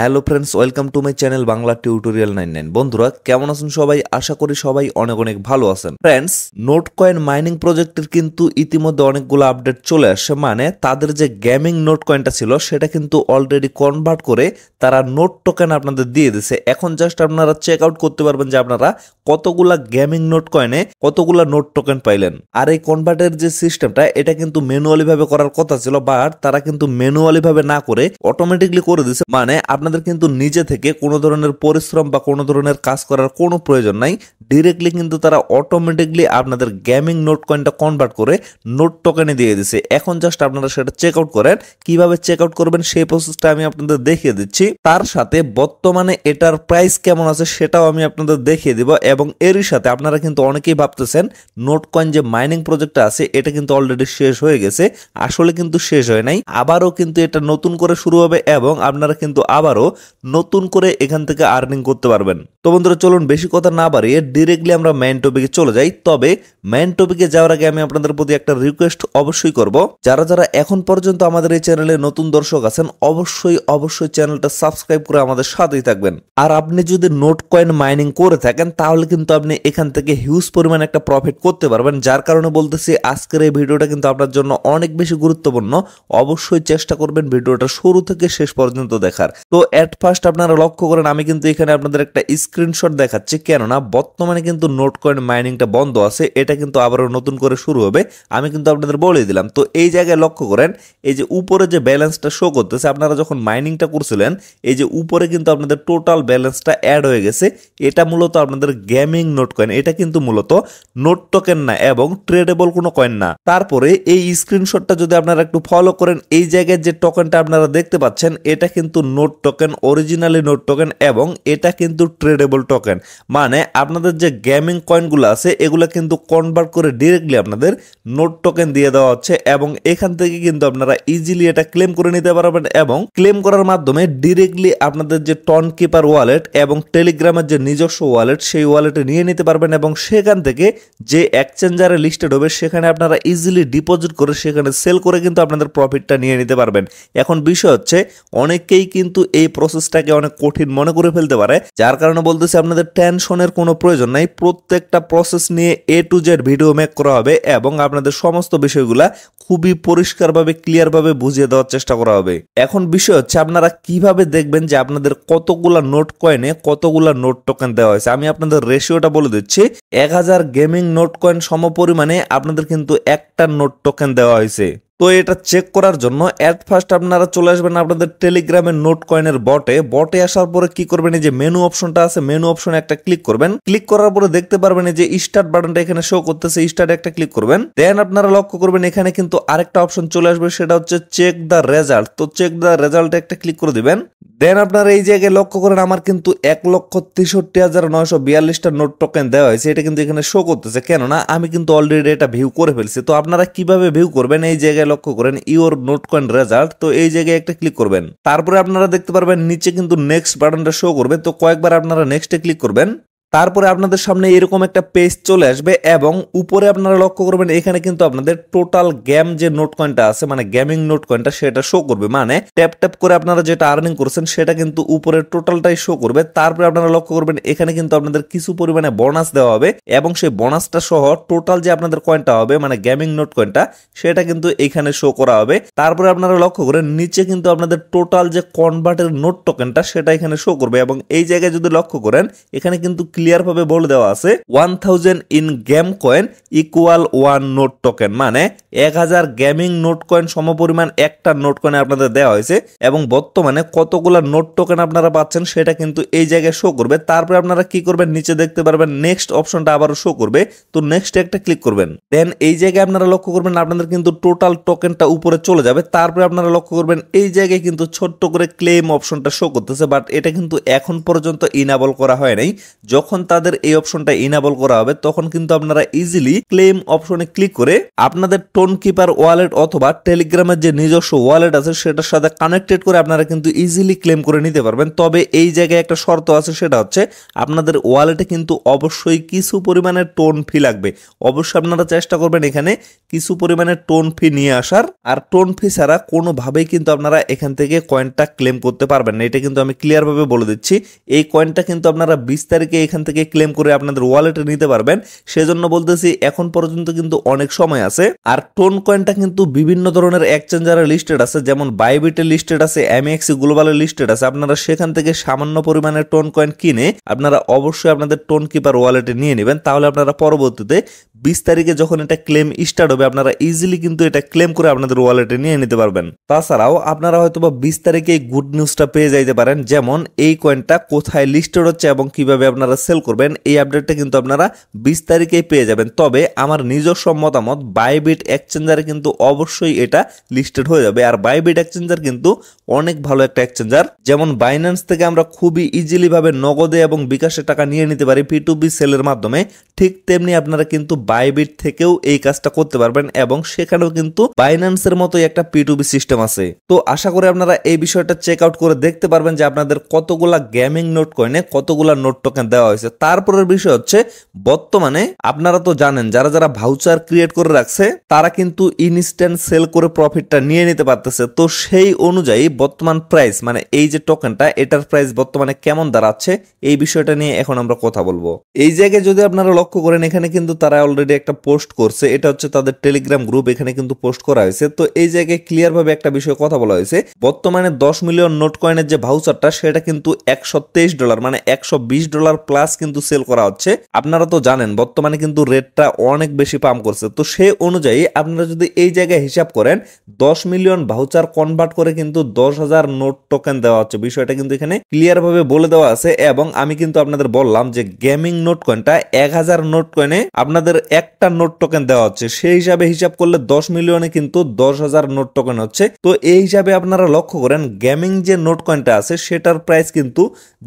hello friends welcome to my channel Bangla tutorial nine nine বন্ধুরা কেমন আছেন সবাই আশা করি সবাই অনেক অনেক ভালো আছেন ফ্রেন্ডস নোট কয়েন মাইনিং প্রজেক্টের কিন্তু ইতিমধ্যে অনেকগুলো আপডেট চলে আসছে মানে তাদের যে গেমিং নোট কয়েনটা ছিল সেটা কিন্তু অলরেডি কনভার্ট করে তারা নোট টোকেন আপনাদের দিয়ে দিছে এখন জাস্ট আপনারা চেক আউট করতে পারবেন যে আপনারা কতগুলা গেমিং নোট কয়েনে কতগুলা নোট টোকেন পাইলেন আর এই কনভার্টের যে সিস্টেমটা এটা কিন্তু ম্যানুয়ালি ভাবে করার কথা ছিল বাট তারা কিন্তু ম্যানুয়ালি ভাবে না করে অটোমেটিকলি করে দিছে মানে আপনাদের কিন্তু নিজে থেকে কোনো ধরনের পরিশ্রম বা কোনো ধরনের কাজ করার কোনো প্রয়োজন নাই ডিরেক্টলি কিন্তু তারা অটোমেটিকলি আপনাদের গেমিং নোট কয়েনটা কনভার্ট করে নোট টোকেনে দিয়ে দিছে এখন জাস্ট আপনারা সেটা চেক আউট করেন কিভাবে চেক আউট করবেন সেই প্রসেসটা আমি আপনাদের দেখিয়ে দিচ্ছি তার সাথে বর্তমানে এটার প্রাইস কেমন আছে সেটাও আমি আপনাদের দেখিয়ে দিব এবং এরই সাথে আপনারা কিন্তু অনেকেই ভাবতেছেন নোট কয়েন যে মাইনিং প্রজেক্টটা আছে এটা কিন্তু অলরেডি শেষ হয়ে গেছে আসলে কিন্তু শেষ হয় নাই আবারও কিন্তু এটা নতুন করে শুরু হবে এবং আপনারা কিন্তু আবার আবারও নতুন করে এখান থেকে আর্নিং করতে পারবেন তো বন্ধুরা চলুন বেশি কথা না বাড়িয়ে ডিরেক্টলি আমরা মেন টপিকে চলে যাই তবে মেন টপিকে যাওয়ার আগে আমি আপনাদের প্রতি একটা রিকোয়েস্ট অবশ্যই করব যারা যারা এখন পর্যন্ত আমাদের এই চ্যানেলে নতুন দর্শক আছেন অবশ্যই অবশ্যই চ্যানেলটা সাবস্ক্রাইব করে আমাদের সাথেই থাকবেন আর আপনি যদি নোট কয়েন মাইনিং করে থাকেন তাহলে কিন্তু আপনি এখান থেকে হিউজ পরিমাণ একটা প্রফিট করতে পারবেন যার কারণে বলতেছি আজকের এই ভিডিওটা কিন্তু আপনার জন্য অনেক বেশি গুরুত্বপূর্ণ অবশ্যই চেষ্টা করবেন ভিডিওটা শুরু থেকে শেষ পর্যন্ত দেখার তো অ্যাট ফার্স্ট আপনারা লক্ষ্য করেন আমি কিন্তু এখানে আপনাদের একটা স্ক্রিনশট দেখাচ্ছি কেননা বর্তমানে কিন্তু নোট কয়েন মাইনিংটা বন্ধ আছে এটা কিন্তু আবারও নতুন করে শুরু হবে আমি কিন্তু আপনাদের বলে দিলাম তো এই জায়গায় লক্ষ্য করেন এই যে উপরে যে ব্যালেন্সটা শো করতেছে আপনারা যখন মাইনিংটা করছিলেন এই যে উপরে কিন্তু আপনাদের টোটাল ব্যালেন্সটা অ্যাড হয়ে গেছে এটা মূলত আপনাদের গেমিং নোট কয়েন এটা কিন্তু মূলত নোট টোকেন না এবং ট্রেডেবল কোনো কয়েন না তারপরে এই স্ক্রিনশটটা যদি আপনারা একটু ফলো করেন এই জায়গায় যে টোকেনটা আপনারা দেখতে পাচ্ছেন এটা কিন্তু note token token originally note token এবং এটা কিন্তু ট্রেডেবল টোকেন মানে আপনাদের যে গেমিং কয়েনগুলো আছে এগুলো কিন্তু কনভার্ট করে ডিরেক্টলি আপনাদের নোট টোকেন দিয়ে দেওয়া হচ্ছে এবং এখান থেকে কিন্তু আপনারা ইজিলি এটা ক্লেম করে নিতে পারবেন এবং ক্লেম করার মাধ্যমে ডিরেক্টলি আপনাদের যে টন কিপার ওয়ালেট এবং টেলিগ্রামের যে নিজস্ব ওয়ালেট সেই ওয়ালেটে নিয়ে নিতে পারবেন এবং সেখান থেকে যে এক্সচেঞ্জারে লিস্টেড হবে সেখানে আপনারা ইজিলি ডিপোজিট করে সেখানে সেল করে কিন্তু আপনাদের প্রফিটটা নিয়ে নিতে পারবেন এখন বিষয় হচ্ছে অনেকেই কিন্তু এই এই প্রসেসটাকে অনেক কঠিন মনে করে ফেলতে পারে যার কারণে বলতেছি আপনাদের টেনশনের কোনো প্রয়োজন নাই প্রত্যেকটা প্রসেস নিয়ে A to Z video make করা হবে এবং আপনাদের সমস্ত বিষয়গুলা খুবই পরিষ্কারভাবে ক্লিয়ারভাবে বুঝিয়ে দেওয়ার চেষ্টা করা হবে এখন বিষয় হচ্ছে আপনারা কিভাবে দেখবেন যে আপনাদের কতগুলা নোট কয়েনে কতগুলা নোট টোকেন দেওয়া হয়েছে আমি আপনাদের রেশিওটা বলে দিচ্ছি এক হাজার গেমিং নোট কয়েন সমপরিমাণে আপনাদের কিন্তু একটা নোট টোকেন দেওয়া হয়েছে তো এটা চেক করার জন্য অ্যাট ফার্স্ট আপনারা চলে আসবেন আপনাদের টেলিগ্রামের নোট কয়েনের বটে বটে আসার পরে কি করবেন এই যে মেনু অপশনটা আছে মেনু অপশনে একটা ক্লিক করবেন ক্লিক করার পরে দেখতে পারবেন যে স্টার্ট বাটনটা এখানে শো করতেছে স্টার্ট একটা ক্লিক করবেন দেন আপনারা লক্ষ্য করবেন এখানে কিন্তু আরেকটা অপশন চলে আসবে সেটা হচ্ছে চেক দ্য রেজাল্ট তো চেক দ্য রেজাল্টে একটা ক্লিক করে দিবেন দেন আপনারা এই জায়গায় লক্ষ্য করেন আমার কিন্তু এক লক্ষ তেষট্টি হাজার নয়শো বিয়াল্লিশটা নোট টোকেন দেওয়া হয়েছে এটা কিন্তু এখানে শো করতেছে কেননা আমি কিন্তু অলরেডি এটা ভিউ করে ফেলছি তো আপনারা কিভাবে ভিউ করবেন এই জায়গায় লক্ষ্য করেন ইওর নোট কয়েন রেজাল্ট তো এই জায়গায় একটা ক্লিক করবেন তারপরে আপনারা দেখতে পারবেন নিচে কিন্তু নেক্সট বাটনটা শো করবে তো কয়েকবার আপনারা নেক্সটে ক্লিক করবেন তারপরে আপনাদের সামনে এরকম একটা পেজ চলে আসবে এবং উপরে আপনারা লক্ষ্য করবেন এখানে কিন্তু আপনাদের টোটাল গেম যে নোট কয়েনটা আছে মানে গেমিং নোট কয়েনটা সেটা শো করবে মানে ট্যাপ ট্যাপ করে আপনারা যেটা আর্নিং করছেন সেটা কিন্তু উপরে টোটালটাই শো করবে তারপরে আপনারা লক্ষ্য করবেন এখানে কিন্তু আপনাদের কিছু পরিমাণে বোনাস দেওয়া হবে এবং সেই বোনাসটা সহ টোটাল যে আপনাদের কয়েনটা হবে মানে গেমিং নোট কয়েনটা সেটা কিন্তু এখানে শো করা হবে তারপরে আপনারা লক্ষ্য করেন নিচে কিন্তু আপনাদের টোটাল যে কনভার্টের নোট টোকেনটা সেটা এখানে শো করবে এবং এই জায়গায় যদি লক্ষ্য করেন এখানে কিন্তু ক্লিয়ারভাবে বলে দেওয়া আছে one thousand in game coin equal one note token মানে এক হাজার গেমিং নোট কয়েন সমপরিমাণ একটা নোট কয়েন আপনাদের দেওয়া হয়েছে এবং বর্তমানে কতগুলো নোট টোকেন আপনারা পাচ্ছেন সেটা কিন্তু এই জায়গায় শো করবে তারপরে আপনারা কি করবেন নিচে দেখতে পারবেন নেক্সট অপশনটা আবারও শো করবে তো নেক্সট একটা ক্লিক করবেন দেন এই জায়গায় আপনারা লক্ষ্য করবেন আপনাদের কিন্তু টোটাল টোকেনটা উপরে চলে যাবে তারপরে আপনারা লক্ষ্য করবেন এই জায়গায় কিন্তু ছোট্ট করে ক্লেম অপশনটা শো করতেছে বাট এটা কিন্তু এখন পর্যন্ত ইনাবল করা হয় নাই যখন যখন তাদের এই অপশনটা ইনাবল করা হবে তখন কিন্তু আপনারা ইজিলি ক্লেম অপশনে ক্লিক করে আপনাদের টোন কিপার ওয়ালেট অথবা টেলিগ্রামের যে নিজস্ব ওয়ালেট আছে সেটার সাথে কানেক্টেড করে আপনারা কিন্তু ইজিলি ক্লেম করে নিতে পারবেন তবে এই জায়গায় একটা শর্ত আছে সেটা হচ্ছে আপনাদের ওয়ালেটে কিন্তু অবশ্যই কিছু পরিমাণে টোন ফি লাগবে অবশ্যই আপনারা চেষ্টা করবেন এখানে কিছু পরিমাণে টোন ফি নিয়ে আসার আর টোন ফি ছাড়া কোনোভাবেই কিন্তু আপনারা এখান থেকে কয়েনটা ক্লেম করতে পারবেন না এটা কিন্তু আমি ক্লিয়ারভাবে বলে দিচ্ছি এই কয়েনটা কিন্তু আপনারা বিশ তারিখে এখান থেকে ক্লেম করে আপনাদের ওয়ালেটে নিতে পারবেন সেজন্য বলতেছি এখন পর্যন্ত কিন্তু অনেক সময় আছে আর টোন কয়েনটা কিন্তু বিভিন্ন ধরনের এক্সচেঞ্জারে লিস্টেড আছে যেমন বাইবিটে লিস্টেড আছে এমএক্সি গ্লোবালে লিস্টেড আছে আপনারা সেখান থেকে সামান্য পরিমাণে টোন কয়েন কিনে আপনারা অবশ্যই আপনাদের টোন কিপার ওয়ালেটে নিয়ে নেবেন তাহলে আপনারা পরবর্তীতে বিশ তারিখে যখন এটা ক্লেম স্টার্ট হবে আপনারা ইজিলি কিন্তু এটা ক্লেম করে আপনাদের ওয়ালেটে নিয়ে নিতে পারবেন তাছাড়াও আপনারা হয়তো বা বিশ তারিখে এই গুড নিউজটা পেয়ে যাইতে পারেন যেমন এই কয়েনটা কোথায় লিস্টেড হচ্ছে এবং কিভাবে আপনারা সেল করবেন এই আপডেটটা কিন্তু আপনারা বিশ তারিখেই পেয়ে যাবেন তবে আমার নিজস্ব মতামত বাইবিট এক্সচেঞ্জারে কিন্তু অবশ্যই এটা লিস্টেড হয়ে যাবে আর বাইবিট এক্সচেঞ্জার কিন্তু অনেক ভালো একটা এক্সচেঞ্জার যেমন বাইন্যান্স থেকে আমরা খুবই ইজিলিভাবে নগদে এবং বিকাশে টাকা নিয়ে নিতে পারি পি টু বি সেলের মাধ্যমে ঠিক তেমনি আপনারা কিন্তু বাইবিট থেকেও এই কাজটা করতে পারবেন এবং সেখানেও কিন্তু বাইন্যান্সের মতোই একটা পিটুবি সিস্টেম আছে তো আশা করি আপনারা এই বিষয়টা চেক আউট করে দেখতে পারবেন যে আপনাদের কতগুলা গেমিং নোট কয়নে কতগুলা নোট টোকেন দেওয়া হয়েছে তারপরের বিষয় হচ্ছে বর্তমানে আপনারা তো জানেন যারা যারা ভাউচার ক্রিয়েট করে রাখছে তারা কিন্তু ইনস্ট্যান্ট সেল করে প্রফিটটা নিয়ে নিতে পারতেছে তো সেই অনুযায়ী বর্তমান প্রাইস মানে এই যে টোকেনটা এটার প্রাইস বর্তমানে কেমন দাঁড়াচ্ছে এই বিষয়টা নিয়ে এখন আমরা কথা বলবো এই জায়গায় যদি আপনারা লক্ষ্য করেন এখানে কিন্তু তারা অলরেডি একটা পোস্ট করছে এটা হচ্ছে তাদের টেলিগ্রাম গ্রুপ এখানে কিন্তু পোস্ট করা হয়েছে তো এই জায়গায় ক্লিয়ার ভাবে একটা বিষয়ে কথা বলা হয়েছে বর্তমানে দশ মিলিয়ন নোট কয়েনের যে ভাউচারটা সেটা কিন্তু একশো ডলার মানে একশো ডলার প্লাস কিন্তু সেল করা হচ্ছে আপনারা তো জানেন বর্তমানে কিন্তু রেটটা অনেক বেশি পাম করছে তো সে অনুযায়ী আপনারা যদি এই জায়গায় হিসাব করেন দশ মিলিয়ন ভাউচার কনভার্ট করে কিন্তু দশ হাজার নোট টোকেন দেওয়া হচ্ছে বিষয়টা কিন্তু এখানে ক্লিয়ার ভাবে বলে দেওয়া আছে এবং আমি কিন্তু আপনাদের বললাম যে গেমিং নোট কয়েনটা এক হাজার হাজার নোট কয়েনে আপনাদের একটা নোট টোকেন দেওয়া হচ্ছে সেই হিসাবে হিসাব করলে দশ মিলিয়নে কিন্তু দশ হাজার নোট টোকেন হচ্ছে তো এই হিসাবে আপনারা লক্ষ্য করেন গেমিং যে নোট কয়েনটা আছে সেটার প্রাইস কিন্তু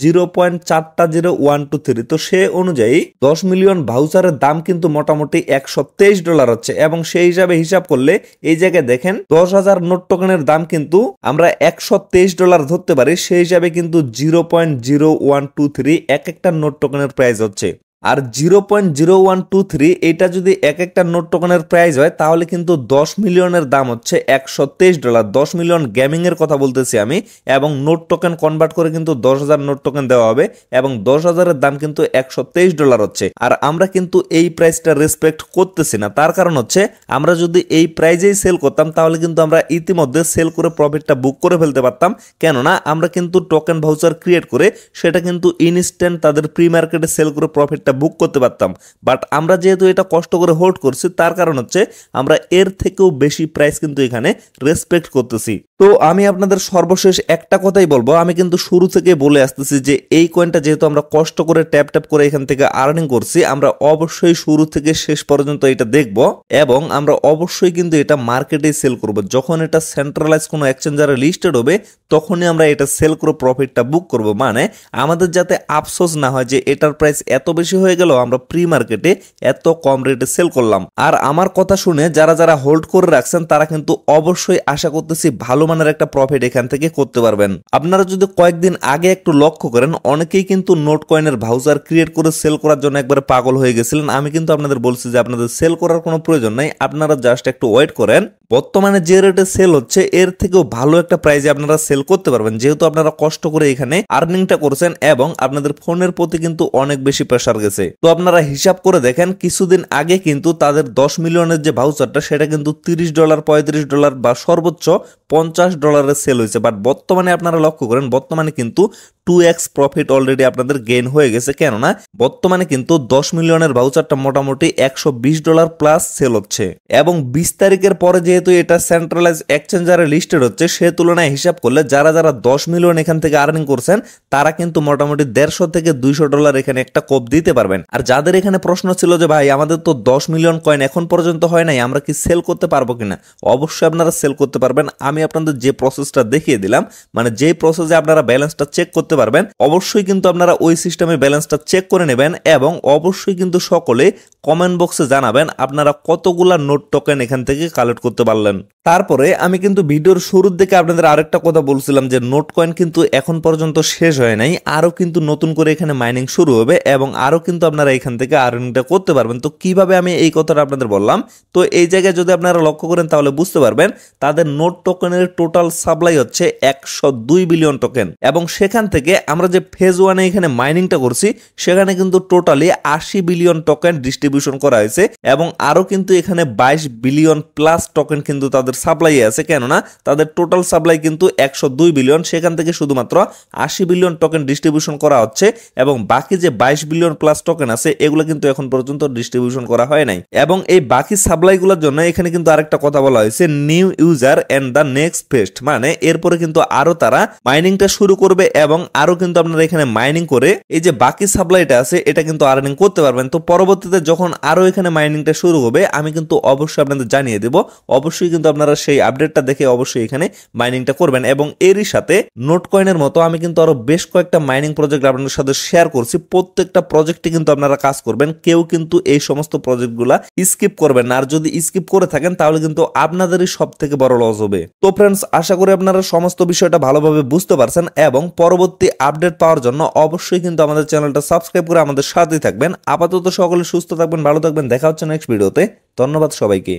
জিরো পয়েন্ট চারটা জিরো ওয়ান টু থ্রি তো সে অনুযায়ী দশ মিলিয়ন ভাউচারের দাম কিন্তু মোটামুটি একশো তেইশ ডলার হচ্ছে এবং সেই হিসাবে হিসাব করলে এই জায়গায় দেখেন দশ হাজার নোট টোকেনের দাম কিন্তু আমরা একশো তেইশ ডলার ধরতে পারি সেই হিসাবে কিন্তু zero point zero one two three এক একটা নোট টোকেনের প্রাইস হচ্ছে আর zero point zero one two three এটা যদি এক একটা নোট টোকনের প্রাইস হয় তাহলে কিন্তু দশ মিলিয়নের দাম হচ্ছে একশো তেইশ ডলার দশ মিলিয়ন গেমিংয়ের কথা বলতেছি আমি এবং নোট টোকেন কনভার্ট করে কিন্তু দশ হাজার নোট টোকেন দেওয়া হবে এবং দশ হাজারের দাম কিন্তু একশো তেইশ ডলার হচ্ছে আর আমরা কিন্তু এই প্রাইসটা রেসপেক্ট করতেছি না তার কারণ হচ্ছে আমরা যদি এই প্রাইজেই সেল করতাম তাহলে কিন্তু আমরা ইতিমধ্যে সেল করে প্রফিটটা বুক করে ফেলতে পারতাম কেননা আমরা কিন্তু টোকেন ভাউচার ক্রিয়েট করে সেটা কিন্তু ইনস্ট্যান্ট তাদের প্রি মার্কেটে সেল করে প্রফিটটা টিকিটটা বুক করতে পারতাম বাট আমরা যেহেতু এটা কষ্ট করে হোল্ড করছি তার কারণ হচ্ছে আমরা এর থেকেও বেশি প্রাইস কিন্তু এখানে রেসপেক্ট করতেছি তো আমি আপনাদের সর্বশেষ একটা কথাই বলবো আমি কিন্তু শুরু থেকে বলে আসতেছি যে এই কয়েনটা যেহেতু আমরা কষ্ট করে ট্যাপ ট্যাপ করে এখান থেকে আর্নিং করছি আমরা অবশ্যই শুরু থেকে শেষ পর্যন্ত এটা দেখব এবং আমরা অবশ্যই কিন্তু এটা মার্কেটে সেল করব যখন এটা সেন্ট্রালাইজ কোনো এক্সচেঞ্জারে লিস্টেড হবে তখনই আমরা এটা সেল করে প্রফিটটা বুক করব মানে আমাদের যাতে আফসোস না হয় যে এটার প্রাইস এত বেশি হয়ে গেল আমরা প্রি মার্কেটে এত কম রেটে সেল করলাম আর আমার কথা শুনে যারা যারা হোল্ড করে রাখছেন তারা কিন্তু অবশ্যই আশা করতেছি ভালো মানের একটা প্রফিট এখান থেকে করতে পারবেন আপনারা যদি কয়েকদিন আগে একটু লক্ষ্য করেন অনেকেই কিন্তু নোট কয়েনের ভাউচার ক্রিয়েট করে সেল করার জন্য একবার পাগল হয়ে গেছিলেন আমি কিন্তু আপনাদের বলছি যে আপনাদের সেল করার কোনো প্রয়োজন নাই আপনারা জাস্ট একটু ওয়েট করেন বর্তমানে যে রেটে সেল হচ্ছে এর থেকেও ভালো একটা প্রাইজে আপনারা সেল করতে পারবেন যেহেতু আপনারা কষ্ট করে এখানে আর্নিংটা করছেন এবং আপনাদের ফোনের প্রতি কিন্তু অনেক বেশি প্রেশার গেছে গেছে তো আপনারা হিসাব করে দেখেন কিছুদিন আগে কিন্তু তাদের দশ মিলিয়নের যে ভাউচারটা সেটা কিন্তু তিরিশ ডলার পঁয়ত্রিশ ডলার বা সর্বোচ্চ পঞ্চাশ ডলারের সেল হয়েছে বাট বর্তমানে আপনারা লক্ষ্য করেন বর্তমানে কিন্তু টু এক্স প্রফিট অলরেডি আপনাদের গেইন হয়ে গেছে কেননা বর্তমানে কিন্তু দশ মিলিয়নের ভাউচারটা মোটামুটি একশো বিশ ডলার প্লাস সেল হচ্ছে এবং বিশ তারিখের পরে যেহেতু এটা সেন্ট্রালাইজ এক্সচেঞ্জারে লিস্টেড হচ্ছে সে তুলনায় হিসাব করলে যারা যারা দশ মিলিয়ন এখান থেকে আর্নিং করছেন তারা কিন্তু মোটামুটি দেড়শো থেকে দুইশো ডলার এখানে একটা কোপ দিতে পারবেন আর যাদের এখানে প্রশ্ন ছিল যে ভাই আমাদের তো দশ মিলিয়ন কয়েন এখন পর্যন্ত হয় নাই আমরা কি সেল করতে পারবো কিনা অবশ্যই আপনারা সেল করতে পারবেন আমি আমি আপনাদের যে প্রসেসটা দেখিয়ে দিলাম মানে যে প্রসেসে আপনারা ব্যালেন্সটা চেক করতে পারবেন অবশ্যই কিন্তু আপনারা ওই সিস্টেমে ব্যালেন্সটা চেক করে নেবেন এবং অবশ্যই কিন্তু সকলে কমেন্ট বক্সে জানাবেন আপনারা কতগুলা নোট টোকেন এখান থেকে কালেক্ট করতে পারলেন তারপরে আমি কিন্তু ভিডিওর শুরুর দিকে আপনাদের আরেকটা কথা বলছিলাম যে নোট কয়েন কিন্তু এখন পর্যন্ত শেষ হয় নাই আরও কিন্তু নতুন করে এখানে মাইনিং শুরু হবে এবং আরও কিন্তু আপনারা এখান থেকে আর্নিংটা করতে পারবেন তো কিভাবে আমি এই কথাটা আপনাদের বললাম তো এই জায়গায় যদি আপনারা লক্ষ্য করেন তাহলে বুঝতে পারবেন তাদের নোট টোকেন টোকেনের টোটাল সাপ্লাই হচ্ছে একশো দুই বিলিয়ন টোকেন এবং সেখান থেকে আমরা যে ফেজ ওয়ানে এখানে মাইনিংটা করছি সেখানে কিন্তু টোটালি আশি বিলিয়ন টোকেন ডিস্ট্রিবিউশন করা হয়েছে এবং আরও কিন্তু এখানে বাইশ বিলিয়ন প্লাস টোকেন কিন্তু তাদের সাপ্লাই আছে কেননা তাদের টোটাল সাপ্লাই কিন্তু একশো দুই বিলিয়ন সেখান থেকে শুধুমাত্র আশি বিলিয়ন টোকেন ডিস্ট্রিবিউশন করা হচ্ছে এবং বাকি যে বাইশ বিলিয়ন প্লাস টোকেন আছে এগুলো কিন্তু এখন পর্যন্ত ডিস্ট্রিবিউশন করা হয় নাই এবং এই বাকি সাপ্লাইগুলোর জন্য এখানে কিন্তু আরেকটা কথা বলা হয়েছে new user and the next fest মানে এরপরে কিন্তু আরো তারা মাইনিংটা শুরু করবে এবং আরো কিন্তু আপনারা এখানে মাইনিং করে এই যে বাকি সাপ্লাইটা আছে এটা কিন্তু আর্নিং করতে পারবেন তো পরবর্তীতে যখন আরো এখানে মাইনিংটা শুরু হবে আমি কিন্তু অবশ্যই আপনাদের জানিয়ে দেব অবশ্যই কিন্তু আপনারা সেই আপডেটটা দেখে অবশ্যই এখানে মাইনিংটা করবেন এবং এরই সাথে নোট কয়েনের মতো আমি কিন্তু আরো বেশ কয়েকটা মাইনিং প্রজেক্ট আপনাদের সাথে শেয়ার করছি প্রত্যেকটা প্রজেক্টে কিন্তু আপনারা কাজ করবেন কেউ কিন্তু এই সমস্ত প্রজেক্টগুলা স্কিপ করবেন আর যদি স্কিপ করে থাকেন তাহলে কিন্তু আপনাদেরই সব থেকে বড় লস হবে তো ফ্রেন্ডস আশা করি আপনারা সমস্ত বিষয়টা ভালোভাবে বুঝতে পারছেন এবং পরবর্তী আপডেট পাওয়ার জন্য অবশ্যই কিন্তু আমাদের চ্যানেলটা সাবস্ক্রাইব করে আমাদের সাথেই থাকবেন আপাতত সকলে সুস্থ থাকবেন ভালো থাকবেন দেখা হচ্ছে নেক্সট ভিডিওতে ধন্যবাদ সবাইকে